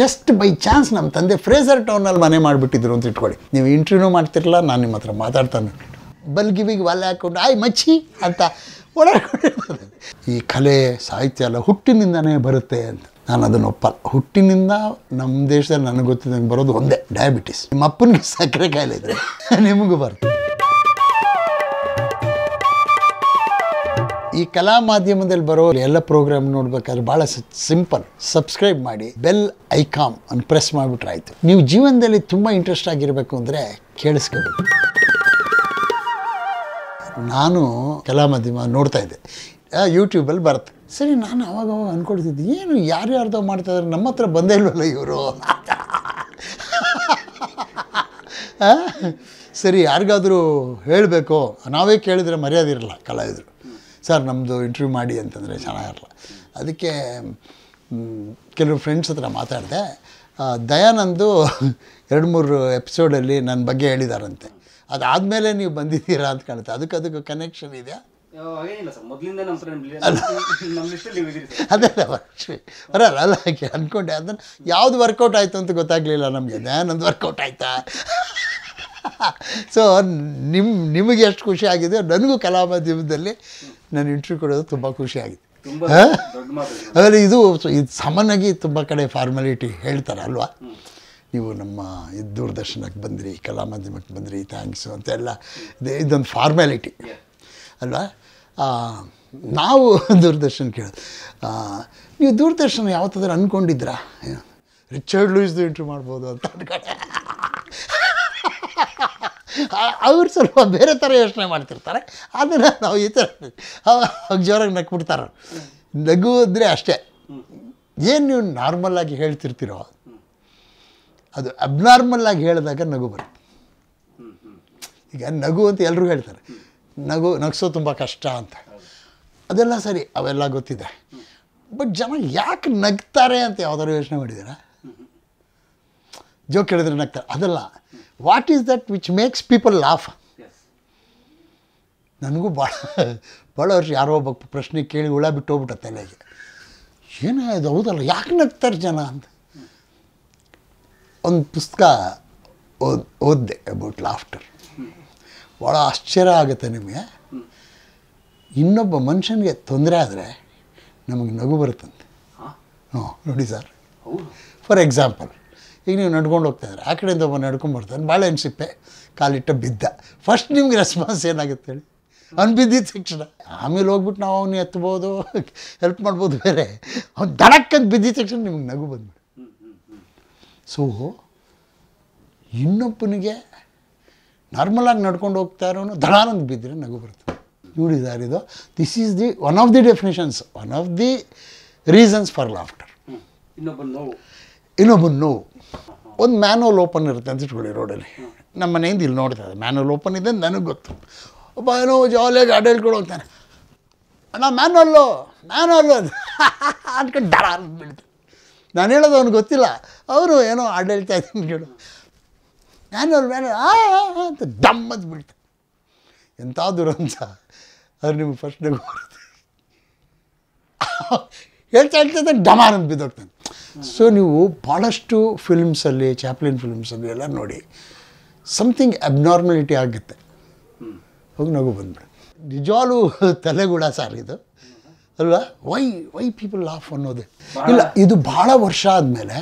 Just by chance ನಮ್ಮ ತಂದೆ Fraser ಟೌನಲ್ಲಿ ಮನೆ ಮಾಡಿಬಿಟ್ಟಿದ್ರು ಅಂತ ಇಟ್ಕೊಳ್ಳಿ ನೀವು ಇಂಟರ್ವ್ಯೂ ಮಾಡ್ತಿರಲ್ಲ ನಾನು ನಿಮ್ಮ ಹತ್ರ ಮಾತಾಡ್ತಾನೆ ಬಲ್ಗಿವಿಗೆ ಒಲೆ ಹಾಕ್ಕೊಂಡು ಆಯ್ ಮಚ್ಚಿ ಅಂತ ಓಡಾಡ್ಕೊಂಡು ಈ ಕಲೆ ಸಾಹಿತ್ಯ ಎಲ್ಲ ಹುಟ್ಟಿನಿಂದನೇ ಬರುತ್ತೆ ಅಂತ ನಾನು ಅದನ್ನು ಒಪ್ಪಲ್ಲ ಹುಟ್ಟಿನಿಂದ ನಮ್ಮ ದೇಶದಲ್ಲಿ ನನಗೆ ಗೊತ್ತಿದ್ದಂಗೆ ಬರೋದು ಒಂದೇ ಡಯಾಬಿಟಿಸ್ ನಿಮ್ಮ ಅಪ್ಪನಿಗೆ ಸಕ್ಕರೆ ಕಾಯಿಲೆ ಇದ್ದರೆ ನಿಮಗೂ ಬರ್ತದೆ ಈ ಕಲಾ ಮಾಧ್ಯಮದಲ್ಲಿ ಬರೋ ಎಲ್ಲ ಪ್ರೋಗ್ರಾಮ್ ನೋಡ್ಬೇಕಾದ್ರೆ ಭಾಳ ಸಿಂಪಲ್ ಸಬ್ಸ್ಕ್ರೈಬ್ ಮಾಡಿ ಬೆಲ್ ಐಕಾಮ್ ಅನ್ನು ಪ್ರೆಸ್ ಮಾಡಿಬಿಟ್ರೆ ಆಯಿತು ನೀವು ಜೀವನದಲ್ಲಿ ತುಂಬ ಇಂಟ್ರೆಸ್ಟ್ ಆಗಿರಬೇಕು ಅಂದರೆ ಕೇಳಿಸ್ಕೋಬೇಕು ನಾನು ಕಲಾ ಮಾಧ್ಯಮ ನೋಡ್ತಾ ಇದ್ದೆ ಯೂಟ್ಯೂಬಲ್ಲಿ ಬರುತ್ತೆ ಸರಿ ನಾನು ಅವಾಗ ಅವಾಗ ಅಂದ್ಕೊಳ್ತಿದ್ದೆ ಏನು ಯಾರ್ಯಾರ್ದೋ ಮಾಡ್ತಾಯಿದ್ರು ನಮ್ಮ ಹತ್ರ ಬಂದೇ ಇಲ್ವಲ್ಲ ಇವರು ಸರಿ ಯಾರಿಗಾದರೂ ಹೇಳಬೇಕು ನಾವೇ ಕೇಳಿದ್ರೆ ಮರ್ಯಾದೆ ಇರಲ್ಲ ಕಲಾವಿದರು ಸರ್ ನಮ್ಮದು ಇಂಟರ್ವ್ಯೂ ಮಾಡಿ ಅಂತಂದರೆ ಚೆನ್ನಾಗಿರಲ್ಲ ಅದಕ್ಕೆ ಕೆಲವು ಫ್ರೆಂಡ್ಸ್ ಹತ್ರ ಮಾತಾಡಿದೆ ದಯಾನಂದು ಎರಡು ಮೂರು ಎಪಿಸೋಡಲ್ಲಿ ನನ್ನ ಬಗ್ಗೆ ಹೇಳಿದಾರಂತೆ ಅದಾದಮೇಲೆ ನೀವು ಬಂದಿದ್ದೀರಾ ಅಂತ ಕಾಣುತ್ತೆ ಅದಕ್ಕೆ ಅದಕ್ಕೆ ಕನೆಕ್ಷನ್ ಇದೆಯಾ ಅದೇ ಬರಲ್ಲ ಅಲ್ಲ ಅನ್ಕೊಂಡೆ ಅಂದ್ಕೊಂಡೆ ಯಾವ್ದು ವರ್ಕೌಟ್ ಆಯಿತು ಅಂತ ಗೊತ್ತಾಗಲಿಲ್ಲ ನಮಗೆ ದಯಾನಂದ್ ವರ್ಕೌಟ್ ಆಯಿತಾ ಸೊ ನಿಮ್ಮ ನಿಮಗೆ ಎಷ್ಟು ಖುಷಿ ಆಗಿದೆ ನನಗೂ ಮಾಧ್ಯಮದಲ್ಲಿ ನಾನು ಇಂಟ್ರ್ಯೂ ಕೊಡೋದು ತುಂಬ ಖುಷಿಯಾಗಿದೆ ಆಮೇಲೆ ಇದು ಇದು ಸಾಮಾನ್ಯವಾಗಿ ತುಂಬ ಕಡೆ ಫಾರ್ಮಾಲಿಟಿ ಹೇಳ್ತಾರೆ ಅಲ್ವಾ ನೀವು ನಮ್ಮ ಇದು ದೂರದರ್ಶನಕ್ಕೆ ಬಂದಿರಿ ಮಾಧ್ಯಮಕ್ಕೆ ಬಂದಿರಿ ಥ್ಯಾಂಕ್ಸು ಅಂತೆಲ್ಲ ಇದೊಂದು ಫಾರ್ಮ್ಯಾಲಿಟಿ ಅಲ್ವಾ ನಾವು ದೂರದರ್ಶನ ಕೇಳೋದು ನೀವು ದೂರದರ್ಶನ ಯಾವತ್ತಾದ್ರೂ ಅಂದ್ಕೊಂಡಿದ್ರಾ ರಿಚರ್ಡ್ ಲೂಯಿಸ್ದು ಇಂಟ್ರ್ಯೂ ಮಾಡ್ಬೋದು ಅಂತ ಅಂದ್ಕೊಂಡೆ ಅವ್ರು ಸ್ವಲ್ಪ ಬೇರೆ ಥರ ಯೋಚನೆ ಮಾಡ್ತಿರ್ತಾರೆ ಅದನ್ನು ನಾವು ಈ ಥರ ಅವಾಗ ಜೋರಾಗಿ ನಕ್ಬಿಡ್ತಾರೆ ನಗು ಅಂದರೆ ಅಷ್ಟೇ ಏನು ನೀವು ನಾರ್ಮಲ್ಲಾಗಿ ಹೇಳ್ತಿರ್ತೀರೋ ಅದು ಅಬ್ನಾರ್ಮಲ್ಲಾಗಿ ಹೇಳಿದಾಗ ನಗು ಬರುತ್ತೆ ಈಗ ನಗು ಅಂತ ಎಲ್ಲರೂ ಹೇಳ್ತಾರೆ ನಗು ನಗಿಸೋ ತುಂಬ ಕಷ್ಟ ಅಂತ ಅದೆಲ್ಲ ಸರಿ ಅವೆಲ್ಲ ಗೊತ್ತಿದೆ ಬಟ್ ಜನ ಯಾಕೆ ನಗ್ತಾರೆ ಅಂತ ಯಾವ್ದಾದ್ರು ಯೋಚನೆ ಮಾಡಿದ್ದೀರಾ ಜೋಕ್ ಹೇಳಿದ್ರೆ ನಗ್ತಾರೆ ಅದಲ್ಲ what is that which makes people laugh ನನಗೂ ಭಾಳ ಭಾಳ ವರ್ಷ ಯಾರೋ ಒಬ್ಬ ಪ್ರಶ್ನೆ ಕೇಳಿ ಉಳ ಬಿಟ್ಟು ಹೋಗ್ಬಿಟ್ಟ ತಲೆಗೆ ಏನೋ ಇದು ಹೌದಲ್ಲ ಯಾಕೆ ನಗ್ತಾರೆ ಜನ ಅಂತ ಒಂದು ಪುಸ್ತಕ ಓದ್ ಓದ್ದೆ ಅಬೌಟ್ ಲಾಫ್ಟರ್ ಭಾಳ ಆಶ್ಚರ್ಯ ಆಗುತ್ತೆ ನಿಮಗೆ ಇನ್ನೊಬ್ಬ ಮನುಷ್ಯನಿಗೆ ತೊಂದರೆ ಆದರೆ ನಮಗೆ ನಗು ಬರುತ್ತಂತೆ ಹ್ಞೂ ನೋಡಿ ಸರ್ ಫಾರ್ ಎಕ್ಸಾಂಪಲ್ ಈಗ ನೀವು ನಡ್ಕೊಂಡು ಹೋಗ್ತಾಯಿದ್ರೆ ಆ ಕಡೆಯಿಂದ ಒಬ್ಬ ನಡ್ಕೊಂಡು ಬರ್ತಾನೆ ಭಾಳ ಸಿಪ್ಪೆ ಕಾಲಿಟ್ಟ ಬಿದ್ದ ಫಸ್ಟ್ ನಿಮ್ಗೆ ರೆಸ್ಪಾನ್ಸ್ ಏನಾಗುತ್ತೆ ಹೇಳಿ ಅವ್ನು ಬಿದ್ದಿದ್ದ ತಕ್ಷಣ ಆಮೇಲೆ ಹೋಗ್ಬಿಟ್ಟು ನಾವು ಅವನು ಎತ್ಬೋದು ಹೆಲ್ಪ್ ಮಾಡ್ಬೋದು ಬೇರೆ ಅವ್ನು ದಡಕ್ಕಂತ ಬಿದ್ದಿದ್ದ ತಕ್ಷಣ ನಿಮ್ಗೆ ನಗು ಬಂದ್ಬಿಡು ಸೊ ಇನ್ನೊಬ್ಬನಿಗೆ ನಾರ್ಮಲಾಗಿ ನಡ್ಕೊಂಡು ಹೋಗ್ತಾ ಇರೋನು ದಡಾನಂದ್ ಬಿದ್ದರೆ ನಗು ಬರ್ತದೆ ಇದು this is the one of the definitions one of the reasons for laughter ಇನ್ನೊಬ್ಬ ನೋವು ಇನ್ನೊಬ್ಬನ ನೋವು ಒಂದು ಮ್ಯಾನುವಲ್ ಓಪನ್ ಇರುತ್ತೆ ಅಂತ ಇಟ್ಕೊಳ್ಳಿ ರೋಡಲ್ಲಿ ನಮ್ಮ ಮನೆಯಿಂದ ಇಲ್ಲಿ ನೋಡ್ತಾ ಇದೆ ಮ್ಯಾನುವಲ್ ಓಪನ್ ಇದೆ ನನಗೆ ಗೊತ್ತು ಒಬ್ಬ ಏನೋ ಜಾಲಿಯಾಗಿ ಅಡ್ಡ ಹೋಗ್ತಾನೆ ಅಣ್ಣ ಮ್ಯಾನುವಲ್ಲು ಮ್ಯಾನುವಲ್ಲು ಅದು ಅಂದ್ಕೊಂಡು ಡರ ಅಂದ್ಬಿಡ್ತು ನಾನು ಹೇಳೋದು ಅವ್ನಿಗೆ ಗೊತ್ತಿಲ್ಲ ಅವರು ಏನೋ ಆಡಳ್ತಾ ಇದ್ದೀನಿ ಕೇಳು ಮ್ಯಾನುವಲ್ ಮ್ಯಾನುವಲ್ ಆ ಅಂತ ಡಮ್ ಅಂತ ಎಂಥ ದುರಂತ ಅದು ನಿಮ್ಗೆ ಫಸ್ಟ್ ಹೇಳ್ತಾ ಹೇಳ್ತಾ ಡಮಾರ್ ಅಂತ ಬಿದ್ದೋಗ್ತಾನೆ ಸೊ ನೀವು ಭಾಳಷ್ಟು ಫಿಲ್ಮ್ಸಲ್ಲಿ ಚಾಪ್ಲಿನ್ ಫಿಲ್ಮ್ಸಲ್ಲಿ ಎಲ್ಲ ನೋಡಿ ಸಮಥಿಂಗ್ ಅಬ್ನಾರ್ಮಲಿಟಿ ಆಗುತ್ತೆ ಹೋಗಿ ನಗು ಬಂದ್ಬಿಡು ನಿಜವಾಲು ತಲೆಗೂಡ ಸರ್ ಇದು ಅಲ್ವಾ ವೈ ವೈ ಪೀಪಲ್ ಲಾಫ್ ಅನ್ನೋದು ಇಲ್ಲ ಇದು ಭಾಳ ವರ್ಷ ಆದಮೇಲೆ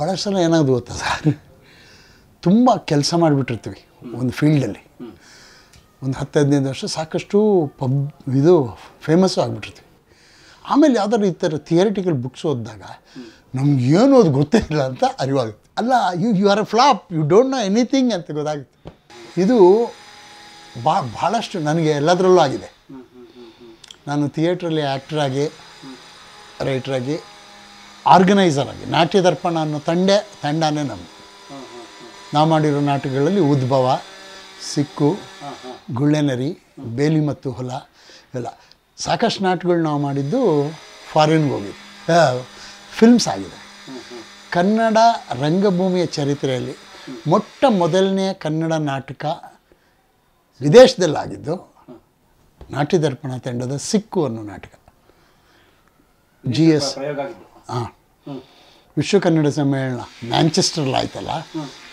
ಭಾಳಷ್ಟು ಸಲ ಏನಾದರೂ ಗೊತ್ತ ಸರ್ ತುಂಬ ಕೆಲಸ ಮಾಡಿಬಿಟ್ಟಿರ್ತೀವಿ ಒಂದು ಫೀಲ್ಡಲ್ಲಿ ಒಂದು ಹತ್ತು ಹದಿನೈದು ವರ್ಷ ಸಾಕಷ್ಟು ಪಬ್ ಇದು ಫೇಮಸ್ಸು ಆಗಿಬಿಟ್ಟಿರ್ತೀವಿ ಆಮೇಲೆ ಯಾವ್ದಾದ್ರು ಈ ಥರ ಥಿಯರಿಟಿಕಲ್ ಬುಕ್ಸ್ ಓದಿದಾಗ ನಮ್ಗೆ ಏನು ಅದು ಗೊತ್ತೇ ಇಲ್ಲ ಅಂತ ಅರಿವಾಗುತ್ತೆ ಅಲ್ಲ you you are a flop you don't know anything ಅಂತ ಗೊತ್ತಾಗುತ್ತೆ ಇದು ಬಾ ಭಾಳಷ್ಟು ನನಗೆ ಎಲ್ಲದರಲ್ಲೂ ಆಗಿದೆ ನಾನು ಥಿಯೇಟ್ರಲ್ಲಿ ಆ್ಯಕ್ಟ್ರಾಗಿ ರೈಟ್ರಾಗಿ ಆರ್ಗನೈಸರ್ ಆಗಿ ನಾಟ್ಯ ದರ್ಪಣ ಅನ್ನೋ ತಂಡೆ ತಂಡನೇ ನಮ್ಮ ನಾವು ಮಾಡಿರೋ ನಾಟಕಗಳಲ್ಲಿ ಉದ್ಭವ ಸಿಕ್ಕು ಗುಳ್ಳೆನರಿ ಬೇಲಿ ಮತ್ತು ಹೊಲ ಎಲ್ಲ ಸಾಕಷ್ಟು ನಾಟಕಗಳು ನಾವು ಮಾಡಿದ್ದು ಫಾರಿನ್ಗೆ ಹೋಗಿದ್ದು ಫಿಲ್ಮ್ಸ್ ಆಗಿದೆ ಕನ್ನಡ ರಂಗಭೂಮಿಯ ಚರಿತ್ರೆಯಲ್ಲಿ ಮೊಟ್ಟ ಮೊದಲನೆಯ ಕನ್ನಡ ನಾಟಕ ವಿದೇಶದಲ್ಲಾಗಿದ್ದು ನಾಟ್ಯ ದರ್ಪಣ ತಂಡದ ಸಿಕ್ಕು ಅನ್ನೋ ನಾಟಕ ಜಿ ಎಸ್ ಹಾಂ ವಿಶ್ವ ಕನ್ನಡ ಸಮ್ಮೇಳನ ಆಯ್ತಲ್ಲ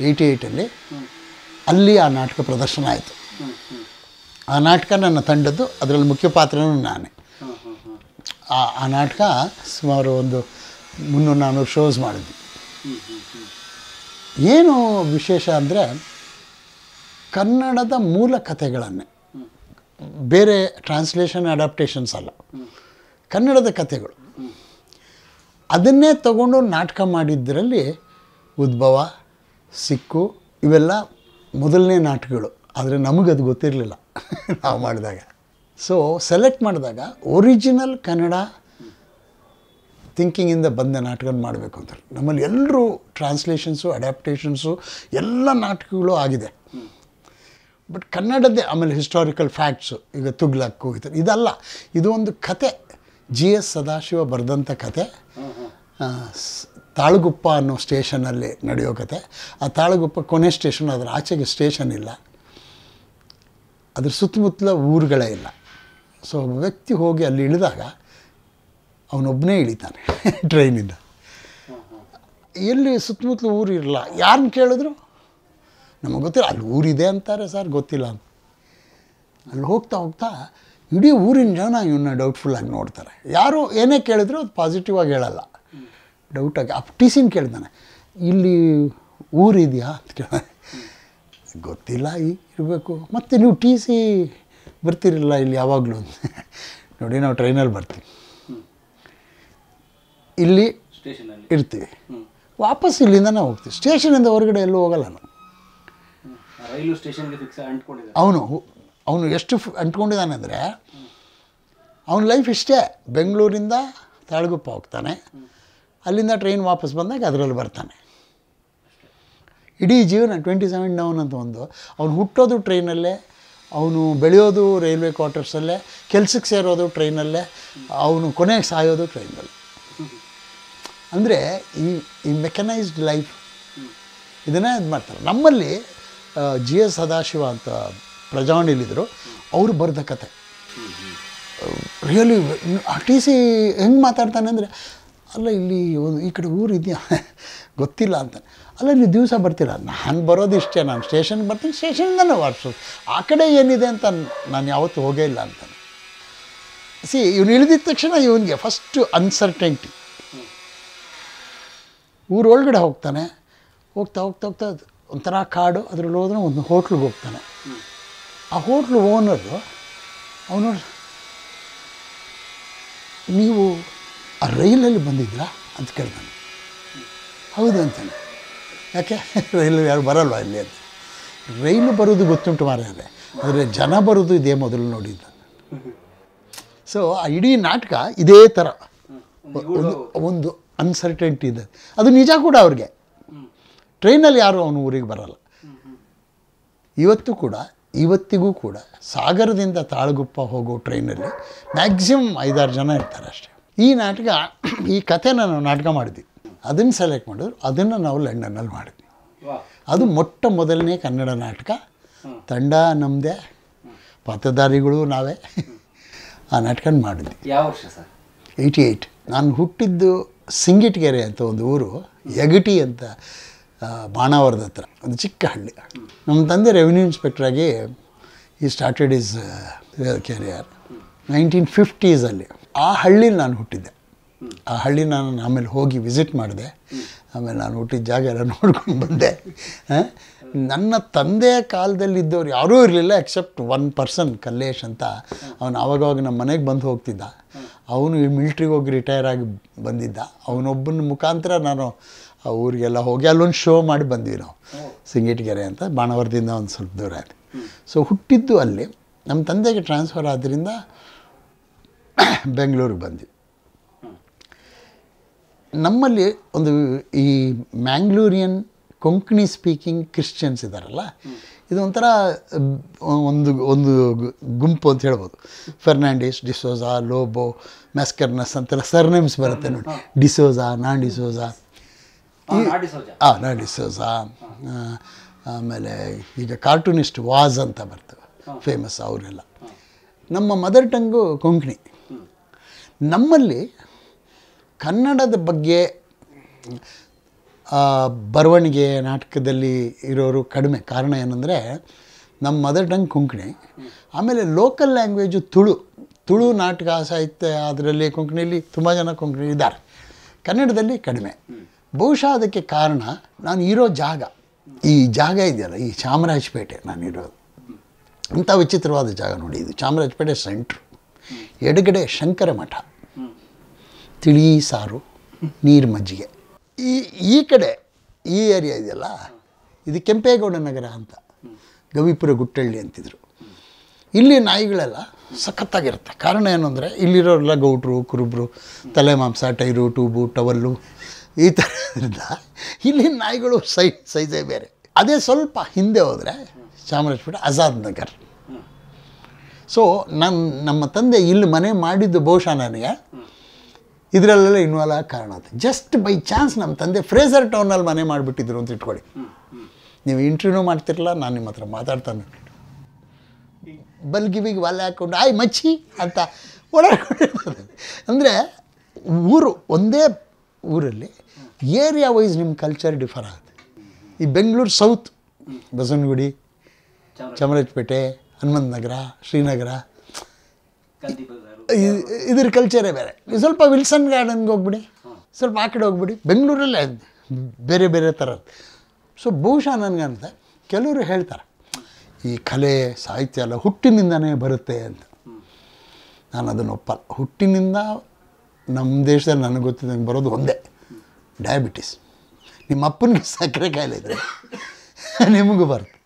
ಏಯ್ಟಿ ಏಯ್ಟಲ್ಲಿ ಅಲ್ಲಿ ಆ ನಾಟಕ ಪ್ರದರ್ಶನ ಆಯಿತು ಆ ನಾಟಕ ನನ್ನ ತಂಡದ್ದು ಅದರಲ್ಲಿ ಮುಖ್ಯ ಪಾತ್ರನೂ ನಾನೇ ಆ ಆ ನಾಟಕ ಸುಮಾರು ಒಂದು ಮುನ್ನೂರು ನಾನ್ನೂರು ಶೋಸ್ ಮಾಡಿದ್ವಿ ಏನು ವಿಶೇಷ ಅಂದರೆ ಕನ್ನಡದ ಮೂಲ ಕಥೆಗಳನ್ನೇ ಬೇರೆ ಟ್ರಾನ್ಸ್ಲೇಷನ್ ಅಡಾಪ್ಟೇಷನ್ಸ್ ಅಲ್ಲ ಕನ್ನಡದ ಕಥೆಗಳು ಅದನ್ನೇ ತಗೊಂಡು ನಾಟಕ ಮಾಡಿದ್ದರಲ್ಲಿ ಉದ್ಭವ ಸಿಕ್ಕು ಇವೆಲ್ಲ ಮೊದಲನೇ ನಾಟಕಗಳು ಆದರೆ ನಮಗದು ಗೊತ್ತಿರಲಿಲ್ಲ ನಾವು ಮಾಡಿದಾಗ ಸೊ ಸೆಲೆಕ್ಟ್ ಮಾಡಿದಾಗ ಒರಿಜಿನಲ್ ಕನ್ನಡ ಥಿಂಕಿಂಗಿಂದ ಬಂದ ನಾಟಕ ಮಾಡಬೇಕು ಅಂತಾರೆ ನಮ್ಮಲ್ಲಿ ಎಲ್ಲರೂ ಟ್ರಾನ್ಸ್ಲೇಷನ್ಸು ಅಡ್ಯಾಪ್ಟೇಷನ್ಸು ಎಲ್ಲ ನಾಟಕಗಳು ಆಗಿದೆ ಬಟ್ ಕನ್ನಡದ್ದೇ ಆಮೇಲೆ ಹಿಸ್ಟಾರಿಕಲ್ ಫ್ಯಾಕ್ಟ್ಸು ಈಗ ತುಗ್ಲಕ್ಕು ಈ ಥರ ಇದಲ್ಲ ಇದು ಒಂದು ಕತೆ ಜಿ ಎಸ್ ಸದಾಶಿವ ಬರೆದಂಥ ಕತೆ ತಾಳಗುಪ್ಪ ಅನ್ನೋ ಸ್ಟೇಷನಲ್ಲಿ ನಡೆಯೋ ಕತೆ ಆ ತಾಳಗುಪ್ಪ ಕೊನೆ ಸ್ಟೇಷನ್ ಅದರ ಆಚೆಗೆ ಸ್ಟೇಷನ್ ಇಲ್ಲ ಅದ್ರ ಸುತ್ತಮುತ್ತಲ ಊರುಗಳೇ ಇಲ್ಲ ಸೊ ಒಬ್ಬ ವ್ಯಕ್ತಿ ಹೋಗಿ ಅಲ್ಲಿ ಇಳಿದಾಗ ಅವನೊಬ್ಬನೇ ಇಳಿತಾನೆ ಟ್ರೈನಿಂದ ಎಲ್ಲಿ ಸುತ್ತಮುತ್ತಲು ಊರು ಇರಲ್ಲ ಯಾರನ್ನ ಕೇಳಿದ್ರು ನಮಗೆ ಗೊತ್ತಿಲ್ಲ ಅಲ್ಲಿ ಊರಿದೆ ಅಂತಾರೆ ಸರ್ ಗೊತ್ತಿಲ್ಲ ಅಂತ ಅಲ್ಲಿ ಹೋಗ್ತಾ ಹೋಗ್ತಾ ಇಡೀ ಊರಿನ ಜನ ಇವನ್ನ ಡೌಟ್ಫುಲ್ಲಾಗಿ ನೋಡ್ತಾರೆ ಯಾರು ಏನೇ ಕೇಳಿದ್ರು ಅದು ಪಾಸಿಟಿವ್ ಆಗಿ ಹೇಳಲ್ಲ ಡೌಟಾಗಿ ಅಪ್ ಟಿ ಸಿನ ಕೇಳ್ತಾನೆ ಇಲ್ಲಿ ಊರಿದೆಯಾ ಅಂತ ಕೇಳ್ತಾನೆ ಗೊತ್ತಿಲ್ಲ ಇರಬೇಕು ಮತ್ತು ನೀವು ಟಿ ಸಿ ಬರ್ತಿರಲಿಲ್ಲ ಇಲ್ಲಿ ಯಾವಾಗಲೂ ನೋಡಿ ನಾವು ಟ್ರೈನಲ್ಲಿ ಬರ್ತೀವಿ ಇಲ್ಲಿ ಇರ್ತೀವಿ ವಾಪಸ್ ಇಲ್ಲಿಂದ ನಾವು ಹೋಗ್ತೀವಿ ಸ್ಟೇಷನಿಂದ ಹೊರಗಡೆ ಎಲ್ಲೂ ಹೋಗಲ್ಲ ನಾವು ಫಿಕ್ಸ್ ಅವನು ಅವನು ಎಷ್ಟು ಅಂಟ್ಕೊಂಡಿದ್ದಾನೆ ಅಂದರೆ ಅವನ ಲೈಫ್ ಇಷ್ಟೇ ಬೆಂಗಳೂರಿಂದ ತಾಳಗುಪ್ಪ ಹೋಗ್ತಾನೆ ಅಲ್ಲಿಂದ ಟ್ರೈನ್ ವಾಪಸ್ ಬಂದಾಗ ಅದರಲ್ಲಿ ಬರ್ತಾನೆ ಇಡೀ ಜೀವನ ಟ್ವೆಂಟಿ ಸೆವೆನ್ ಡೌನ್ ಅಂತ ಒಂದು ಅವನು ಹುಟ್ಟೋದು ಟ್ರೈನಲ್ಲೇ ಅವನು ಬೆಳೆಯೋದು ರೈಲ್ವೆ ಕ್ವಾರ್ಟರ್ಸಲ್ಲೇ ಕೆಲಸಕ್ಕೆ ಸೇರೋದು ಟ್ರೈನಲ್ಲೇ ಅವನು ಕೊನೆಗೆ ಸಾಯೋದು ಟ್ರೈನಲ್ಲಿ ಅಂದರೆ ಈ ಈ ಮೆಕನೈಸ್ಡ್ ಲೈಫ್ ಇದನ್ನೇ ಇದು ಮಾಡ್ತಾರೆ ನಮ್ಮಲ್ಲಿ ಜಿ ಎಸ್ ಸದಾಶಿವ ಅಂತ ಪ್ರಜಾವಣಿಲಿದ್ದರು ಅವರು ಬರೆದ ಕತೆ ರಿಯಲಿ ಟಿ ಸಿ ಹೆಂಗೆ ಮಾತಾಡ್ತಾನೆ ಅಂದರೆ ಅಲ್ಲ ಇಲ್ಲಿ ಒಂದು ಈ ಕಡೆ ಊರು ಇದೆಯಾ ಗೊತ್ತಿಲ್ಲ ಅಂತ ಅಲ್ಲ ನೀವು ದಿವಸ ಬರ್ತೀರಾ ನಾನು ಬರೋದಿಷ್ಟೇ ನಾನು ಸ್ಟೇಷನ್ಗೆ ಬರ್ತೀನಿ ಸ್ಟೇಷನ್ಗೆ ವಾಪಸ್ ಆ ಕಡೆ ಏನಿದೆ ಅಂತ ನಾನು ಯಾವತ್ತೂ ಹೋಗೇ ಇಲ್ಲ ಅಂತ ಸಿ ಇವನು ಇಳಿದಿದ್ದ ತಕ್ಷಣ ಇವನಿಗೆ ಫಸ್ಟು ಅನ್ಸರ್ಟೆಂಟಿ ಒಳಗಡೆ ಹೋಗ್ತಾನೆ ಹೋಗ್ತಾ ಹೋಗ್ತಾ ಹೋಗ್ತಾ ಒಂಥರ ಕಾಡು ಅದರಲ್ಲಿ ಹೋದ್ರೆ ಒಂದು ಹೋಟ್ಲಿಗೆ ಹೋಗ್ತಾನೆ ಆ ಹೋಟ್ಲು ಓನರು ಅವನು ನೀವು ಆ ರೈಲಲ್ಲಿ ಬಂದಿದ್ರಾ ಅಂತ ಕೇಳ್ತಾನೆ ಹೌದು ಅಂತಾನೆ ಯಾಕೆ ರೈಲಲ್ಲಿ ಯಾರು ಬರಲ್ವಾ ಇಲ್ಲಿ ಅಂತ ರೈಲು ಬರೋದು ಗೊತ್ತುಂಟು ಮಾರೇ ಆದರೆ ಜನ ಬರೋದು ಇದೇ ಮೊದಲು ನೋಡಿದ್ದ ಸೊ ಆ ಇಡೀ ನಾಟಕ ಇದೇ ಥರ ಒಂದು ಒಂದು ಅನ್ಸರ್ಟೆಂಟಿ ಇದೆ ಅದು ನಿಜ ಕೂಡ ಅವ್ರಿಗೆ ಟ್ರೈನಲ್ಲಿ ಯಾರು ಅವನು ಊರಿಗೆ ಬರಲ್ಲ ಇವತ್ತು ಕೂಡ ಇವತ್ತಿಗೂ ಕೂಡ ಸಾಗರದಿಂದ ತಾಳಗುಪ್ಪ ಹೋಗೋ ಟ್ರೈನಲ್ಲಿ ಮ್ಯಾಕ್ಸಿಮಮ್ ಐದಾರು ಜನ ಇರ್ತಾರೆ ಅಷ್ಟೇ ಈ ನಾಟಕ ಈ ಕಥೆನ ನಾವು ನಾಟಕ ಮಾಡಿದ್ವಿ ಅದನ್ನು ಸೆಲೆಕ್ಟ್ ಮಾಡಿದ್ರು ಅದನ್ನು ನಾವು ಲಂಡನ್ನಲ್ಲಿ ಮಾಡಿದ್ವಿ ಅದು ಮೊಟ್ಟ ಮೊದಲನೇ ಕನ್ನಡ ನಾಟಕ ತಂಡ ನಮ್ಮದೇ ಪಾತ್ರಧಾರಿಗಳು ನಾವೇ ಆ ನಾಟಕ ಮಾಡಿದ್ವಿ ಯಾವ ವರ್ಷ ಸರ್ ಏಯ್ಟಿ ಏಯ್ಟ್ ನಾನು ಹುಟ್ಟಿದ್ದು ಸಿಂಗಿಟ್ಗೆರೆ ಅಂತ ಒಂದು ಊರು ಯಗಟಿ ಅಂತ ಬಾಣಾವರದ ಹತ್ರ ಒಂದು ಚಿಕ್ಕ ಹಳ್ಳಿ ನಮ್ಮ ತಂದೆ ರೆವಿನ್ಯೂ ಇನ್ಸ್ಪೆಕ್ಟ್ರಾಗಿ he started his career nineteen ಫಿಫ್ಟೀಸಲ್ಲಿ ಆ ಹಳ್ಳಿಲಿ ನಾನು ಹುಟ್ಟಿದ್ದೆ ಆ ಹಳ್ಳಿ ನಾನು ಆಮೇಲೆ ಹೋಗಿ ವಿಸಿಟ್ ಮಾಡಿದೆ ಆಮೇಲೆ ನಾನು ಹುಟ್ಟಿದ ಜಾಗ ಎಲ್ಲ ನೋಡ್ಕೊಂಡು ಬಂದೆ ನನ್ನ ತಂದೆ ಇದ್ದವ್ರು ಯಾರೂ ಇರಲಿಲ್ಲ ಎಕ್ಸೆಪ್ಟ್ ಒನ್ ಪರ್ಸನ್ ಕಲ್ಲೇಶ್ ಅಂತ ಅವನು ಆವಾಗವಾಗ ನಮ್ಮ ಮನೆಗೆ ಬಂದು ಹೋಗ್ತಿದ್ದ ಅವನು ಈ ಮಿಲ್ಟ್ರಿಗೆ ಹೋಗಿ ರಿಟೈರ್ ಆಗಿ ಬಂದಿದ್ದ ಅವನೊಬ್ಬನ ಮುಖಾಂತರ ನಾನು ಆ ಊರಿಗೆಲ್ಲ ಹೋಗಿ ಅಲ್ಲೊಂದು ಶೋ ಮಾಡಿ ಬಂದ್ವಿ ನಾವು ಸಿಂಗಿಟ್ಗೆರೆ ಅಂತ ಬಾಣವರದಿಂದ ಒಂದು ಸ್ವಲ್ಪ ದೂರ ಇದೆ ಸೊ ಹುಟ್ಟಿದ್ದು ಅಲ್ಲಿ ನಮ್ಮ ತಂದೆಗೆ ಟ್ರಾನ್ಸ್ಫರ್ ಆದ್ದರಿಂದ ಬೆಂಗಳೂರಿಗೆ ಬಂದ್ವಿ ನಮ್ಮಲ್ಲಿ ಒಂದು ಈ ಮ್ಯಾಂಗ್ಳೂರಿಯನ್ ಕೊಂಕಣಿ ಸ್ಪೀಕಿಂಗ್ ಕ್ರಿಶ್ಚಿಯನ್ಸ್ ಇದ್ದಾರಲ್ಲ ಇದು ಒಂಥರ ಒಂದು ಒಂದು ಗುಂಪು ಅಂತ ಹೇಳ್ಬೋದು ಫೆರ್ನಾಂಡಿಸ್ ಡಿಸೋಜಾ ಲೋಬೋ ಮ್ಯಾಸ್ಕರ್ನಸ್ ಅಂತೆಲ್ಲ ಸರ್ನೇಮ್ಸ್ ಬರುತ್ತೆ ನೋಡಿ ಡಿಸೋಜಾ ನಾನ್ ಡಿಸೋಜಾ ಹಾಂ ನಾ ಡಿಸೋಜಾ ಆಮೇಲೆ ಈಗ ಕಾರ್ಟೂನಿಸ್ಟ್ ವಾಜ್ ಅಂತ ಬರ್ತವೆ ಫೇಮಸ್ ಅವರೆಲ್ಲ ನಮ್ಮ ಮದರ್ ಟಂಗು ಕೊಂಕಣಿ ನಮ್ಮಲ್ಲಿ ಕನ್ನಡದ ಬಗ್ಗೆ ಬರವಣಿಗೆ ನಾಟಕದಲ್ಲಿ ಇರೋರು ಕಡಿಮೆ ಕಾರಣ ಏನಂದರೆ ನಮ್ಮ ಮದರ್ ಟಂಗ್ ಕೊಂಕಣಿ ಆಮೇಲೆ ಲೋಕಲ್ ಲ್ಯಾಂಗ್ವೇಜು ತುಳು ತುಳು ನಾಟಕ ಸಾಹಿತ್ಯ ಅದರಲ್ಲಿ ಕೊಂಕಣಿಯಲ್ಲಿ ತುಂಬ ಜನ ಕೊಂಕಣಿ ಇದ್ದಾರೆ ಕನ್ನಡದಲ್ಲಿ ಕಡಿಮೆ ಬಹುಶಃ ಅದಕ್ಕೆ ಕಾರಣ ನಾನು ಇರೋ ಜಾಗ ಈ ಜಾಗ ಇದೆಯಲ್ಲ ಈ ಚಾಮರಾಜಪೇಟೆ ನಾನು ಇರೋದು ಅಂಥ ವಿಚಿತ್ರವಾದ ಜಾಗ ನೋಡಿ ಇದು ಚಾಮರಾಜಪೇಟೆ ಸೆಂಟ್ರ್ ಎಡಗಡೆ ಶಂಕರ ಮಠ ತಿಳಿ ಸಾರು ನೀರು ಮಜ್ಜಿಗೆ ಈ ಈ ಕಡೆ ಈ ಏರಿಯಾ ಇದೆಯಲ್ಲ ಇದು ಕೆಂಪೇಗೌಡ ನಗರ ಅಂತ ಗವಿಪುರ ಗುಟ್ಟಳ್ಳಿ ಅಂತಿದ್ರು ಇಲ್ಲಿ ನಾಯಿಗಳೆಲ್ಲ ಸಖತ್ತಾಗಿರುತ್ತೆ ಕಾರಣ ಏನು ಅಂದರೆ ಇಲ್ಲಿರೋರೆಲ್ಲ ಗೌಟ್ರು ಕುರುಬ್ರು ತಲೆ ಮಾಂಸ ಟೈರು ಟೂಬು ಟವಲ್ಲು ಈ ಥರದ್ರಿಂದ ಇಲ್ಲಿ ನಾಯಿಗಳು ಸೈ ಸೈಜೇ ಬೇರೆ ಅದೇ ಸ್ವಲ್ಪ ಹಿಂದೆ ಹೋದರೆ ಚಾಮರಾಜಪೇಟೆ ಆಜಾದ್ ನಗರ್ ಸೊ ನಮ್ಮ ನಮ್ಮ ತಂದೆ ಇಲ್ಲಿ ಮನೆ ಮಾಡಿದ್ದು ಬಹುಶಃ ನನಗೆ ಇದರಲ್ಲೆಲ್ಲ ಇನ್ವಾಲ್ವ್ ಆಗಿ ಕಾರಣ ಆಗುತ್ತೆ ಜಸ್ಟ್ ಬೈ ಚಾನ್ಸ್ ನಮ್ಮ ತಂದೆ ಫ್ರೇಸರ್ ಟೌನಲ್ಲಿ ಮನೆ ಮಾಡಿಬಿಟ್ಟಿದ್ರು ಅಂತ ಇಟ್ಕೊಳ್ಳಿ ನೀವು ಇಂಟರ್ವ್ಯೂ ಮಾಡ್ತಿರಲ್ಲ ನಾನು ನಿಮ್ಮ ಹತ್ರ ಮಾತಾಡ್ತಾನೆ ಬಲ್ಗಿವಿಗೆ ಒಲೆ ಹಾಕ್ಕೊಂಡು ಆಯ್ ಮಚ್ಚಿ ಅಂತ ಓಡಾಡ್ಕೊಂಡು ಅಂದರೆ ಊರು ಒಂದೇ ಊರಲ್ಲಿ ಏರಿಯಾ ವೈಸ್ ನಿಮ್ಮ ಕಲ್ಚರ್ ಡಿಫರ್ ಆಗುತ್ತೆ ಈ ಬೆಂಗಳೂರು ಸೌತ್ ಬಸವನಗುಡಿ ಚಾಮರಾಜಪೇಟೆ ಹನುಮಂತ ನಗರ ಶ್ರೀನಗರ ಇದ್ರ ಕಲ್ಚರೇ ಬೇರೆ ಸ್ವಲ್ಪ ವಿಲ್ಸನ್ ಗಾರ್ಡನ್ಗೆ ಹೋಗ್ಬಿಡಿ ಸ್ವಲ್ಪ ಆ ಕಡೆ ಹೋಗ್ಬಿಡಿ ಬೆಂಗಳೂರಲ್ಲೇ ಬೇರೆ ಬೇರೆ ಥರ ಸೊ ಬಹುಶಃ ನನಗಂತ ಕೆಲವರು ಹೇಳ್ತಾರೆ ಈ ಕಲೆ ಸಾಹಿತ್ಯ ಎಲ್ಲ ಹುಟ್ಟಿನಿಂದನೇ ಬರುತ್ತೆ ಅಂತ ನಾನು ಅದನ್ನು ಒಪ್ಪಲ್ಲ ಹುಟ್ಟಿನಿಂದ ನಮ್ಮ ದೇಶದಲ್ಲಿ ನನಗೆ ಗೊತ್ತಿದ್ದಂಗೆ ಬರೋದು ಒಂದೇ ಡಯಾಬಿಟಿಸ್ ನಿಮ್ಮ ಅಪ್ಪನಿಗೆ ಸಕ್ಕರೆ ಕಾಯಿಲೆ ಇದ್ದರೆ ನಿಮಗೂ ಬರುತ್ತೆ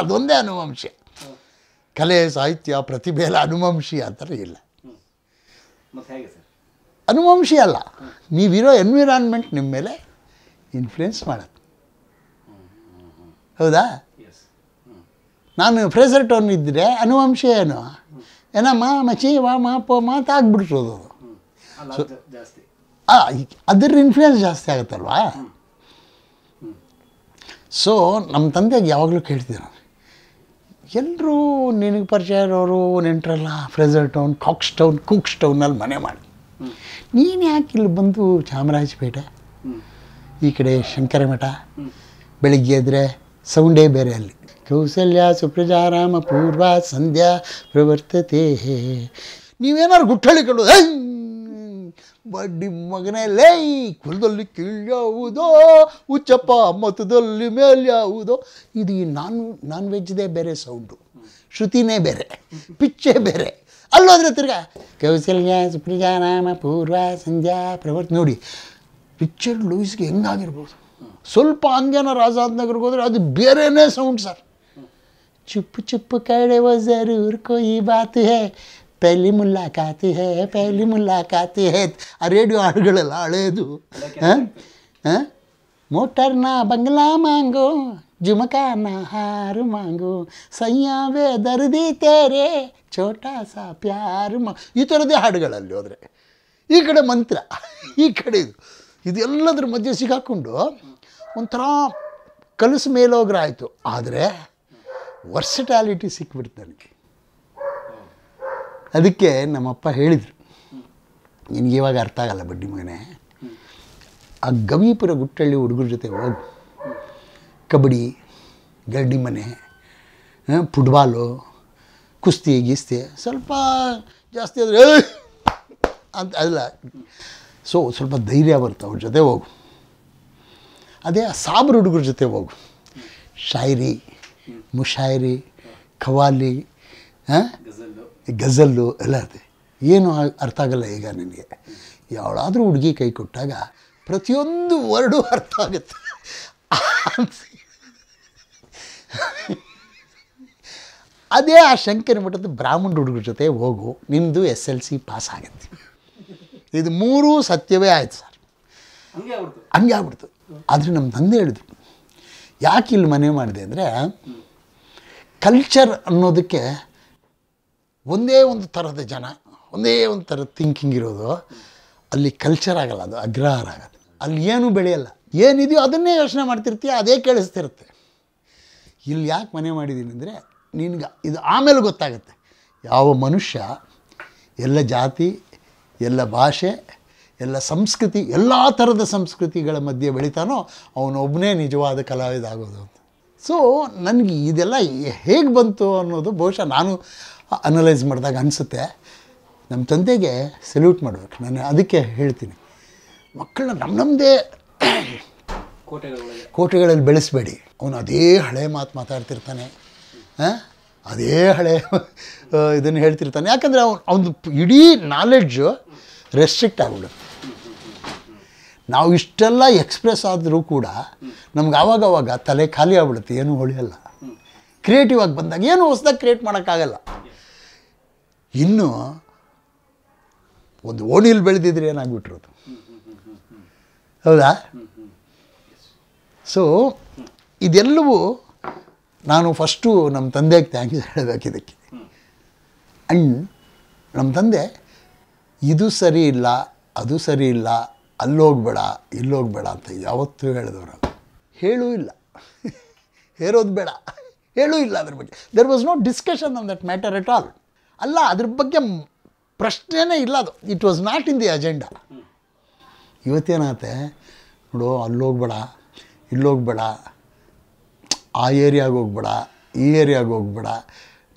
ಅದೊಂದೇ ಅನುವಂಶ ಕಲೆ ಸಾಹಿತ್ಯ ಪ್ರತಿಭೆ ಎಲ್ಲ ಅನುವಂಶೀಯ ಅಂತಾರೆ ಇಲ್ಲ ಅನುವಂಶಿ ಅಲ್ಲ ನೀವಿರೋ ಎನ್ವಿರಾನ್ಮೆಂಟ್ ನಿಮ್ಮ ಮೇಲೆ ಇನ್ಫ್ಲುಯೆನ್ಸ್ ಮಾಡುತ್ತೆ ಹೌದಾ ನಾನು ಫ್ರೆಸರ್ ಟೋನ್ ಇದ್ದರೆ ಅನುವಂಶ ಏನು ಏನಮ್ಮ ಮಚಿ ವಾ ಮಾ ಪೋ ಮಾತು ಆಗ್ಬಿಡ್ಸೋದು ಅದು ಅದ್ರ ಇನ್ಫ್ಲೂಯೆನ್ಸ್ ಜಾಸ್ತಿ ಆಗುತ್ತಲ್ವಾ ಸೊ ನಮ್ಮ ತಂದೆಗೆ ಯಾವಾಗಲೂ ಕೇಳ್ತೀನಿ ನಾನು ಎಲ್ಲರೂ ನಿನಗೆ ಪರಿಚಯ ಇರೋರು ನೆಂಟರಲ್ಲ Frazer Town Cox Town Cooke ಟೌನಲ್ಲಿ ಮನೆ ಮಾಡಿ ನೀನು ಯಾಕೆ ಇಲ್ಲಿ ಬಂದು ಚಾಮರಾಜಪೇಟೆ ಈ ಕಡೆ ಶಂಕರಮಠ ಬೆಳಿಗ್ಗೆ ಎದ್ರೆ ಸೌಂಡೇ ಬೇರೆ ಅಲ್ಲಿ ಕೌಸಲ್ಯ ಸುಪ್ರಜಾರಾಮ ಪೂರ್ವ ಸಂಧ್ಯಾ ಪ್ರವರ್ತತೆ ನೀವೇನಾದ್ರು ಗುಟ್ಟಳ್ಳಿ ಕೊಡೋದು ಬಡ್ಡಿ ಮಗನೇ ಲೇಯ್ ಕುಲದಲ್ಲಿ ಕೀಳ್ಯಾವುದೋ ಉಚ್ಚಪ್ಪ ಮತದಲ್ಲಿ ಮೇಲ್ಯಾವುದೋ ಇದು ಈ ನಾನ್ ನಾನ್ ವೆಜ್ದೇ ಬೇರೆ ಸೌಂಡು ಶ್ರುತಿನೇ ಬೇರೆ ಪಿಚ್ಚೇ ಬೇರೆ ಅಲ್ಲೋದ್ರೆ ತಿರ್ಗಾ ಕೌಶಲ್ಯ ಸುಪ್ರಜಾನಾಮ ಪೂರ್ವ ಸಂಧ್ಯಾ ಪ್ರವರ್ತಿ ನೋಡಿ ಪಿಚ್ಚರ್ ಲೂಯಿಸ್ಗೆ ಹೆಂಗಾಗಿರ್ಬೋದು ಸ್ವಲ್ಪ ಹಂಗೇನೋ ನಗರ್ಗೆ ಹೋದ್ರೆ ಅದು ಬೇರೆನೇ ಸೌಂಡ್ ಸರ್ ಚುಪ್ಪು ಚುಪ್ಪು ಕಡೆ ಇವ್ರಕೋ ಈ ಬಾತು ಹೇ ಪೆಹಲಿ ಕಾತಿ ಹೇ ಪೆಹಲಿ ಕಾತಿ ಹೇ ಆ ರೇಡಿಯೋ ಹಾಡುಗಳೆಲ್ಲ ಹಳೇದು ಹಾಂ ಹಾಂ ಮೋಟರ್ನ ಬಂಗ್ಲಾ ಮಾಂಗೋ ಜುಮಕಾನ ಹಾರು ಮಾಂಗು ಸಂಯಾವೇ ದರ್ದಿ ತೇರೆ ಛೋಟಾ ಸಾ ಪ್ಯಾರು ಮಾ ಈ ಥರದೇ ಹಾಡುಗಳಲ್ಲಿ ಹೋದರೆ ಈ ಕಡೆ ಮಂತ್ರ ಈ ಕಡೆ ಇದು ಇದೆಲ್ಲದ್ರ ಮಧ್ಯೆ ಸಿಗಾಕೊಂಡು ಒಂಥರ ಕಲಸು ಮೇಲೋಗ್ರಾಯಿತು ಆದರೆ ವರ್ಸಿಟಾಲಿಟಿ ಸಿಕ್ಬಿಡ್ತು ನನಗೆ ಅದಕ್ಕೆ ನಮ್ಮಪ್ಪ ಹೇಳಿದರು ನಿನಗೆ ಇವಾಗ ಅರ್ಥ ಆಗಲ್ಲ ಬಡ್ಡಿ ಮಗನೇ ಆ ಗವಿಪುರ ಗುಟ್ಟಳ್ಳಿ ಹುಡುಗರ ಜೊತೆ ಹೋಗು ಕಬಡ್ಡಿ ಗಡ್ಡಿ ಮನೆ ಫುಟ್ಬಾಲು ಕುಸ್ತಿ ಗೀಸ್ತಿ ಸ್ವಲ್ಪ ಜಾಸ್ತಿ ಆದರೆ ಅಂತ ಅಲ್ಲ ಸೊ ಸ್ವಲ್ಪ ಧೈರ್ಯ ಬರುತ್ತೆ ಅವ್ರ ಜೊತೆ ಹೋಗು ಅದೇ ಆ ಸಾಬ್ರ ಹುಡುಗರ ಜೊತೆ ಹೋಗು ಶಾಯರಿ ಮುಶಾಯರಿ ಖವಾಲಿ ಹಾಂ ಗಜಲ್ಲು ಎಲ್ಲ ಏನೂ ಏನು ಅರ್ಥ ಆಗಲ್ಲ ಈಗ ನನಗೆ ಯಾವಳಾದರೂ ಹುಡುಗಿ ಕೈ ಕೊಟ್ಟಾಗ ಪ್ರತಿಯೊಂದು ವರ್ಡು ಅರ್ಥ ಆಗುತ್ತೆ ಅದೇ ಆ ಶಂಕರ ಮಠದ ಬ್ರಾಹ್ಮಣ ಹುಡುಗರ ಜೊತೆ ಹೋಗು ನಿಮ್ಮದು ಎಸ್ ಎಲ್ ಸಿ ಪಾಸ್ ಆಗುತ್ತೆ ಇದು ಮೂರೂ ಸತ್ಯವೇ ಆಯ್ತು ಸರ್ ಹಂಗೆ ಆಗ್ಬಿಡ್ತು ಆದರೆ ನಮ್ಮ ತಂದೆ ಹೇಳಿದ್ರು ಯಾಕೆ ಇಲ್ಲಿ ಮನೆ ಮಾಡಿದೆ ಅಂದರೆ ಕಲ್ಚರ್ ಅನ್ನೋದಕ್ಕೆ ಒಂದೇ ಒಂದು ಥರದ ಜನ ಒಂದೇ ಒಂದು ಥರದ ಥಿಂಕಿಂಗ್ ಇರೋದು ಅಲ್ಲಿ ಕಲ್ಚರ್ ಆಗಲ್ಲ ಅದು ಅಗ್ರಹಾರ ಆಗಲ್ಲ ಅಲ್ಲಿ ಏನೂ ಬೆಳೆಯಲ್ಲ ಏನಿದೆಯೋ ಅದನ್ನೇ ಯೋಚನೆ ಮಾಡ್ತಿರ್ತೀಯ ಅದೇ ಕೇಳಿಸ್ತಿರುತ್ತೆ ಇಲ್ಲಿ ಯಾಕೆ ಮನೆ ಮಾಡಿದ್ದೀನಿ ಅಂದರೆ ನಿನ್ಗೆ ಇದು ಆಮೇಲೆ ಗೊತ್ತಾಗುತ್ತೆ ಯಾವ ಮನುಷ್ಯ ಎಲ್ಲ ಜಾತಿ ಎಲ್ಲ ಭಾಷೆ ಎಲ್ಲ ಸಂಸ್ಕೃತಿ ಎಲ್ಲ ಥರದ ಸಂಸ್ಕೃತಿಗಳ ಮಧ್ಯೆ ಬೆಳಿತಾನೋ ಅವನೊಬ್ಬನೇ ನಿಜವಾದ ಕಲಾವಿದ ಆಗೋದು ಸೊ ನನಗೆ ಇದೆಲ್ಲ ಹೇಗೆ ಬಂತು ಅನ್ನೋದು ಬಹುಶಃ ನಾನು ಅನಲೈಸ್ ಮಾಡಿದಾಗ ಅನಿಸುತ್ತೆ ನಮ್ಮ ತಂದೆಗೆ ಸೆಲ್ಯೂಟ್ ಮಾಡಬೇಕು ನಾನು ಅದಕ್ಕೆ ಹೇಳ್ತೀನಿ ಮಕ್ಕಳನ್ನ ನಮ್ಮ ನಮ್ಮದೇ ಕೋಟೆಗಳಲ್ಲಿ ಬೆಳೆಸಬೇಡಿ ಅವನು ಅದೇ ಹಳೆ ಮಾತು ಮಾತಾಡ್ತಿರ್ತಾನೆ ಹಾಂ ಅದೇ ಹಳೆ ಇದನ್ನು ಹೇಳ್ತಿರ್ತಾನೆ ಯಾಕಂದರೆ ಅವ್ನು ಅವನು ಇಡೀ ನಾಲೆಡ್ಜು ರೆಸ್ಟ್ರಿಕ್ಟ್ ಆಗಿಬಿಡುತ್ತೆ ನಾವು ಇಷ್ಟೆಲ್ಲ ಎಕ್ಸ್ಪ್ರೆಸ್ ಆದರೂ ಕೂಡ ನಮ್ಗೆ ಆವಾಗವಾಗ ತಲೆ ಖಾಲಿ ಆಗ್ಬಿಡುತ್ತೆ ಏನೂ ಹೊಳಿಯಲ್ಲ ಕ್ರಿಯೇಟಿವ್ ಆಗಿ ಬಂದಾಗ ಏನು ಹೊಸ್ದಾಗಿ ಕ್ರಿಯೇಟ್ ಮಾಡೋಕ್ಕಾಗಲ್ಲ ಇನ್ನು ಒಂದು ಓಣಿಯಲ್ಲಿ ಬೆಳೆದಿದ್ರೆ ಏನಾಗ್ಬಿಟ್ರು ಹೌದಾ ಸೊ ಇದೆಲ್ಲವೂ ನಾನು ಫಸ್ಟು ನಮ್ಮ ತಂದೆಗೆ ತ್ಯಾಂಕ್ ಹೇಳಬೇಕು ಇದಕ್ಕೆ ಅಂಡ್ ನಮ್ಮ ತಂದೆ ಇದು ಸರಿ ಇಲ್ಲ ಅದು ಸರಿ ಇಲ್ಲ ಅಲ್ಲೋಗ್ಬೇಡ ಇಲ್ಲೋಗ್ಬೇಡ ಅಂತ ಯಾವತ್ತೂ ಹೇಳಿದವರು ಹೇಳೂ ಇಲ್ಲ ಹೇರೋದು ಬೇಡ ಹೇಳೂ ಇಲ್ಲ ಅದ್ರ ಬಗ್ಗೆ there was no discussion on that matter at all ಅಲ್ಲ ಅದ್ರ ಬಗ್ಗೆ ಪ್ರಶ್ನೆನೇ ಇಲ್ಲ ಅದು it was not in the agenda ಇವತ್ತೇನಾತೆ ನೋಡು ಅಲ್ಲೋಗ್ಬೇಡ ಇಲ್ಲೋಗ್ಬೇಡ ಆ ಏರಿಯಾಗೆ ಹೋಗ್ಬೇಡ ಈ ಏರಿಯಾಗೆ ಹೋಗ್ಬೇಡ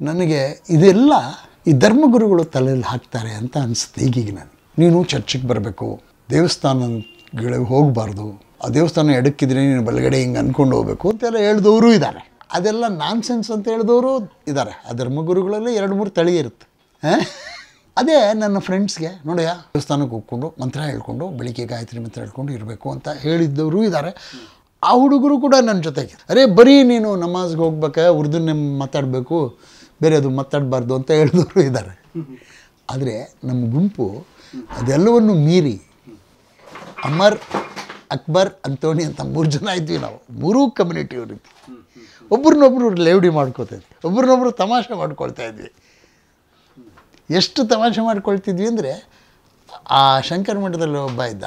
ನನಗೆ ಇದೆಲ್ಲ ಈ ಧರ್ಮಗುರುಗಳು ತಲೆಯಲ್ಲಿ ಹಾಕ್ತಾರೆ ಅಂತ ಅನಿಸುತ್ತೆ ಈಗೀಗ ನಾನು ನೀನು ಚರ್ಚಿಗೆ ಬರಬೇಕು ದೇವಸ್ಥಾನಗಳಿಗೆ ಹೋಗಬಾರ್ದು ಆ ದೇವಸ್ಥಾನ ಎಡಕ್ಕಿದ್ರೆ ನೀನು ಬಲಗಡೆ ಹಿಂಗೆ ಅಂದ್ಕೊಂಡು ಹೋಗ್ಬೇಕು ಅಂತೆಲ್ಲ ಹೇಳಿದವರು ಇದ್ದಾರೆ ಅದೆಲ್ಲ ನಾನ್ಸೆನ್ಸ್ ಅಂತ ಹೇಳಿದವರು ಇದ್ದಾರೆ ಅದರ ಧರ್ಮಗುರುಗಳಲ್ಲಿ ಎರಡು ಮೂರು ತಳಿ ಇರುತ್ತೆ ಅದೇ ನನ್ನ ಫ್ರೆಂಡ್ಸ್ಗೆ ನೋಡಿಯ ದೇವಸ್ಥಾನಕ್ಕೆ ಹೋಗ್ಕೊಂಡು ಮಂತ್ರ ಹೇಳ್ಕೊಂಡು ಬೆಳಿಗ್ಗೆ ಗಾಯತ್ರಿ ಮಂತ್ರ ಹೇಳ್ಕೊಂಡು ಇರಬೇಕು ಅಂತ ಹೇಳಿದ್ದವರು ಇದ್ದಾರೆ ಆ ಹುಡುಗರು ಕೂಡ ನನ್ನ ಜೊತೆಗೆ ಅರೆ ಬರೀ ನೀನು ನಮಾಜ್ಗೆ ಹೋಗ್ಬೇಕಾ ಉರ್ದುನ್ನೇ ಮಾತಾಡಬೇಕು ಬೇರೆ ಅದು ಮಾತಾಡಬಾರ್ದು ಅಂತ ಹೇಳಿದವರು ಇದ್ದಾರೆ ಆದರೆ ನಮ್ಮ ಗುಂಪು ಅದೆಲ್ಲವನ್ನು ಮೀರಿ ಅಮರ್ ಅಕ್ಬರ್ ಅಂತೋಣಿ ಅಂತ ಮೂರು ಜನ ಇದ್ವಿ ನಾವು ಮೂರೂ ಕಮ್ಯುನಿಟಿಯವ್ರಿದ್ವಿ ಒಬ್ರನ್ನೊಬ್ರು ಲೇವಡಿ ಮಾಡ್ಕೋತಾ ಇದ್ವಿ ಒಬ್ರನ್ನೊಬ್ರು ತಮಾಷೆ ಮಾಡ್ಕೊಳ್ತಾ ಇದ್ವಿ ಎಷ್ಟು ತಮಾಷೆ ಮಾಡ್ಕೊಳ್ತಿದ್ವಿ ಅಂದರೆ ಆ ಶಂಕರ ಮಠದಲ್ಲಿ ಒಬ್ಬ ಇದ್ದ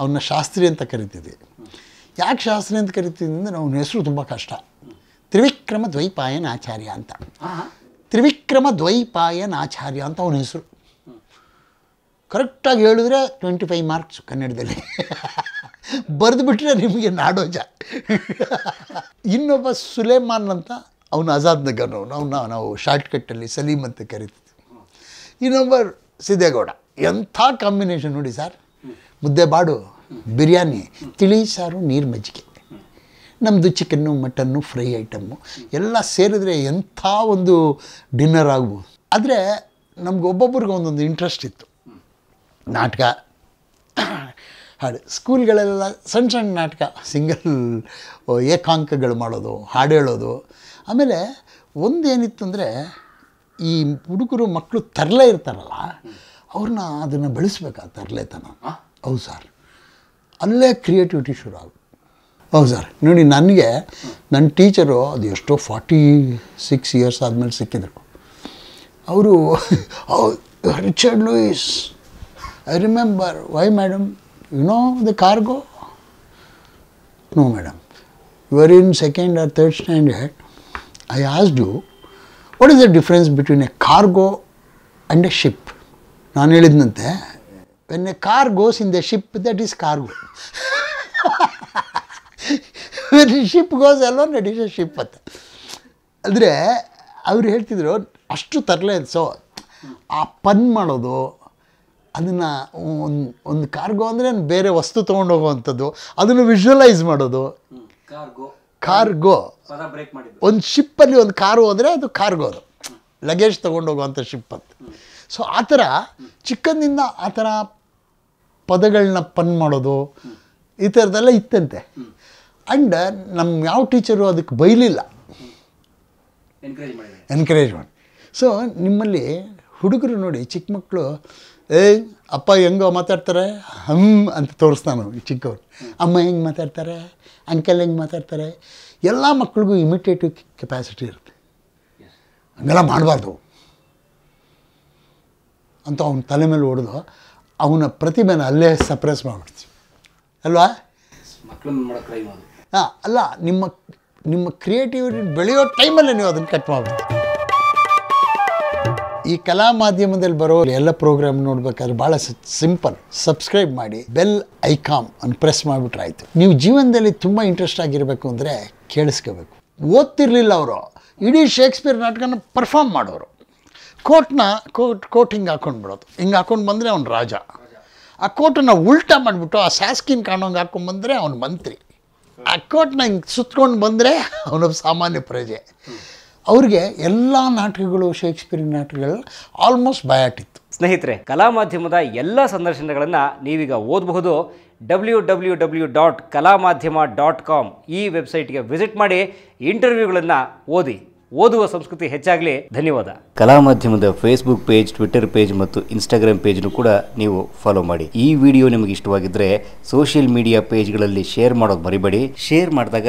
ಅವನ್ನ ಶಾಸ್ತ್ರಿ ಅಂತ ಕರಿತಿದ್ವಿ ಯಾಕೆ ಶಾಸ್ತ್ರಿ ಅಂತ ಕರಿತಿದ್ವಿ ಅಂದರೆ ಅವನ ಹೆಸರು ತುಂಬ ಕಷ್ಟ ತ್ರಿವಿಕ್ರಮ ದ್ವೈಪಾಯನ ಆಚಾರ್ಯ ಅಂತ ತ್ರಿವಿಕ್ರಮ ದ್ವೈಪಾಯನ ಆಚಾರ್ಯ ಅಂತ ಅವನ ಹೆಸರು ಕರೆಕ್ಟಾಗಿ ಹೇಳಿದ್ರೆ ಟ್ವೆಂಟಿ ಫೈವ್ ಮಾರ್ಕ್ಸ್ ಕನ್ನಡದಲ್ಲಿ ಬಿಟ್ಟರೆ ನಿಮಗೆ ನಾಡೋಜ ಇನ್ನೊಬ್ಬ ಸುಲೇಮಾನ್ ಅಂತ ಅವನು ಆಜಾದ್ ನಗರ್ನವನು ಅವನ್ನ ನಾವು ಶಾರ್ಟ್ಕಟ್ಟಲ್ಲಿ ಸಲೀಮ್ ಅಂತ ಕರಿತಿದ್ವಿ ಇನ್ನೊಬ್ಬ ಸಿದ್ದೇಗೌಡ ಎಂಥ ಕಾಂಬಿನೇಷನ್ ನೋಡಿ ಸರ್ ಮುದ್ದೆ ಬಾಡು ಬಿರಿಯಾನಿ ತಿಳಿ ಸಾರು ನೀರು ಮಜ್ಜಿಗೆ ನಮ್ಮದು ಚಿಕನ್ನು ಮಟನ್ನು ಫ್ರೈ ಐಟಮ್ಮು ಎಲ್ಲ ಸೇರಿದ್ರೆ ಎಂಥ ಒಂದು ಡಿನ್ನರ್ ಆಗ್ಬೋದು ಆದರೆ ನಮ್ಗೆ ಒಬ್ಬೊಬ್ಬರಿಗೆ ಒಂದೊಂದು ಇಂಟ್ರೆಸ್ಟ್ ಇತ್ತು ನಾಟಕ ಹಾಡು ಸ್ಕೂಲ್ಗಳೆಲ್ಲ ಸಣ್ಣ ಸಣ್ಣ ನಾಟಕ ಸಿಂಗಲ್ ಏಕಾಂಕಗಳು ಮಾಡೋದು ಹಾಡು ಹೇಳೋದು ಆಮೇಲೆ ಒಂದೇನಿತ್ತು ಅಂದರೆ ಈ ಹುಡುಗರು ಮಕ್ಕಳು ತರಲೆ ಇರ್ತಾರಲ್ಲ ಅವ್ರನ್ನ ಅದನ್ನು ಬೆಳೆಸ್ಬೇಕಾ ತನ ಹೌದು ಸರ್ ಅಲ್ಲೇ ಕ್ರಿಯೇಟಿವಿಟಿ ಶುರು ಆಗುತ್ತೆ ಹೌದು ಸರ್ ನೋಡಿ ನನಗೆ ನನ್ನ ಟೀಚರು ಅದು ಎಷ್ಟೋ ಫಾರ್ಟಿ ಸಿಕ್ಸ್ ಇಯರ್ಸ್ ಆದಮೇಲೆ ಸಿಕ್ಕಿದ್ರು ಅವರು Richard Lewis I remember why madam You know the cargo? No, madam. You are in second or third stand yet. I asked you, what is the difference between a cargo and a ship? when a car goes in the ship, that is cargo. When a ship goes alone, that is a ship. That's why everyone says, you don't know anything. So, ಅದನ್ನು ಒಂದು ಒಂದು cargo ಅಂದರೆ ಬೇರೆ ವಸ್ತು ತೊಗೊಂಡು ಅದನ್ನು visualise ಮಾಡೋದು cargo cargo ಒಂದು ಶಿಪ್ಪಲ್ಲಿ ಒಂದು ಕಾರು ಹೋದರೆ ಅದು ಕಾರ್ಗೋ ಅದು ಲಗೇಜ್ ತೊಗೊಂಡು ಹೋಗುವಂಥ ಶಿಪ್ ಅಂತ ಸೊ ಆ ಥರ ಚಿಕ್ಕಂದಿಂದ ಆ ಥರ ಪದಗಳನ್ನ ಪನ್ ಮಾಡೋದು ಈ ಥರದ್ದೆಲ್ಲ ಇತ್ತಂತೆ ಆ್ಯಂಡ್ ನಮ್ಮ ಯಾವ ಟೀಚರು ಅದಕ್ಕೆ ಬೈಲಿಲ್ಲ ಎನ್ಕರೇಜ್ ಮಾಡಿ ಸೊ ನಿಮ್ಮಲ್ಲಿ ಹುಡುಗರು ನೋಡಿ ಚಿಕ್ಕ ಮಕ್ಕಳು ಏ ಅಪ್ಪ ಹೆಂಗೋ ಮಾತಾಡ್ತಾರೆ ಹಂ ಅಂತ ತೋರಿಸ್ತಾನು ಈ ಚಿಕ್ಕವ್ರು ಅಮ್ಮ ಹೆಂಗೆ ಮಾತಾಡ್ತಾರೆ ಅಂಕಲ್ ಹೆಂಗೆ ಮಾತಾಡ್ತಾರೆ ಎಲ್ಲ ಮಕ್ಳಿಗೂ ಇಮಿಟೇಟಿವ್ ಕೆಪ್ಯಾಸಿಟಿ ಇರುತ್ತೆ ಹಂಗೆಲ್ಲ ಮಾಡಬಾರ್ದು ಅಂತ ಅವನ ತಲೆ ಮೇಲೆ ಹೊಡೆದು ಅವನ ಪ್ರತಿಭೆನ ಅಲ್ಲೇ ಸಪ್ರೆಸ್ ಮಾಡಿಬಿಡ್ತೀವಿ ಅಲ್ವಾ ಹಾಂ ಅಲ್ಲ ನಿಮ್ಮ ನಿಮ್ಮ ಕ್ರಿಯೇಟಿವಿಟಿ ಬೆಳೆಯೋ ಟೈಮಲ್ಲೇ ನೀವು ಅದನ್ನು ಕಟ್ ಮಾಡಿಬಿಡ್ತೀವಿ ಈ ಕಲಾ ಮಾಧ್ಯಮದಲ್ಲಿ ಬರೋ ಎಲ್ಲ ಪ್ರೋಗ್ರಾಮ್ ನೋಡ್ಬೇಕಾದ್ರೆ ಭಾಳ ಸಿಂಪಲ್ ಸಬ್ಸ್ಕ್ರೈಬ್ ಮಾಡಿ ಬೆಲ್ ಐಕಾಮ್ ಅನ್ನು ಪ್ರೆಸ್ ಮಾಡಿಬಿಟ್ರೆ ನೀವು ಜೀವನದಲ್ಲಿ ತುಂಬ ಇಂಟ್ರೆಸ್ಟ್ ಆಗಿರಬೇಕು ಅಂದರೆ ಕೇಳಿಸ್ಕೋಬೇಕು ಓದ್ತಿರ್ಲಿಲ್ಲ ಅವರು ಇಡೀ ಶೇಕ್ಸ್ಪಿಯರ್ ನಾಟಕನ ಪರ್ಫಾರ್ಮ್ ಮಾಡೋರು ಕೋಟ್ನ ಕೋಟ್ ಕೋಟ್ ಹಿಂಗೆ ಹಾಕೊಂಡು ಬಿಡೋದು ಹಿಂಗೆ ಹಾಕೊಂಡು ಬಂದರೆ ಅವ್ನು ರಾಜ ಆ ಕೋಟನ್ನು ಉಲ್ಟಾ ಮಾಡಿಬಿಟ್ಟು ಆ ಸ್ಯಾಸ್ಕಿನ್ ಕಾಣೋಂಗೆ ಬಂದರೆ ಅವನು ಮಂತ್ರಿ ಆ ಕೋಟ್ನ ಹಿಂಗೆ ಸುತ್ಕೊಂಡು ಬಂದರೆ ಅವನ ಸಾಮಾನ್ಯ ಪ್ರಜೆ ಅವ್ರಿಗೆ ಎಲ್ಲ ನಾಟಕಗಳು ಶೇಕ್ಸ್ಪಿಯರಿನ ನಾಟಕಗಳು ಆಲ್ಮೋಸ್ಟ್ ಬಯಾಟಿತ್ತು ಸ್ನೇಹಿತರೆ ಕಲಾ ಮಾಧ್ಯಮದ ಎಲ್ಲ ಸಂದರ್ಶನಗಳನ್ನು ನೀವೀಗ ಓದಬಹುದು ಡಬ್ಲ್ಯೂ ಡಬ್ಲ್ಯೂ ಡಬ್ಲ್ಯೂ ಡಾಟ್ ಕಲಾ ಮಾಧ್ಯಮ ಡಾಟ್ ಕಾಮ್ ಈ ವೆಬ್ಸೈಟ್ಗೆ ವಿಸಿಟ್ ಮಾಡಿ ಇಂಟರ್ವ್ಯೂಗಳನ್ನು ಓದಿ ಓದುವ ಸಂಸ್ಕೃತಿ ಹೆಚ್ಚಾಗಲಿ ಧನ್ಯವಾದ ಕಲಾ ಮಾಧ್ಯಮದ ಫೇಸ್ಬುಕ್ ಪೇಜ್ ಟ್ವಿಟರ್ ಪೇಜ್ ಮತ್ತು ಇನ್ಸ್ಟಾಗ್ರಾಮ್ ಪೇಜ್ನು ಕೂಡ ನೀವು ಫಾಲೋ ಮಾಡಿ ಈ ವಿಡಿಯೋ ನಿಮಗೆ ಇಷ್ಟವಾಗಿದ್ದರೆ ಸೋಷಿಯಲ್ ಮೀಡಿಯಾ ಪೇಜ್ಗಳಲ್ಲಿ ಶೇರ್ ಮಾಡೋದು ಬರಿಬೇಡಿ ಶೇರ್ ಮಾಡಿದಾಗ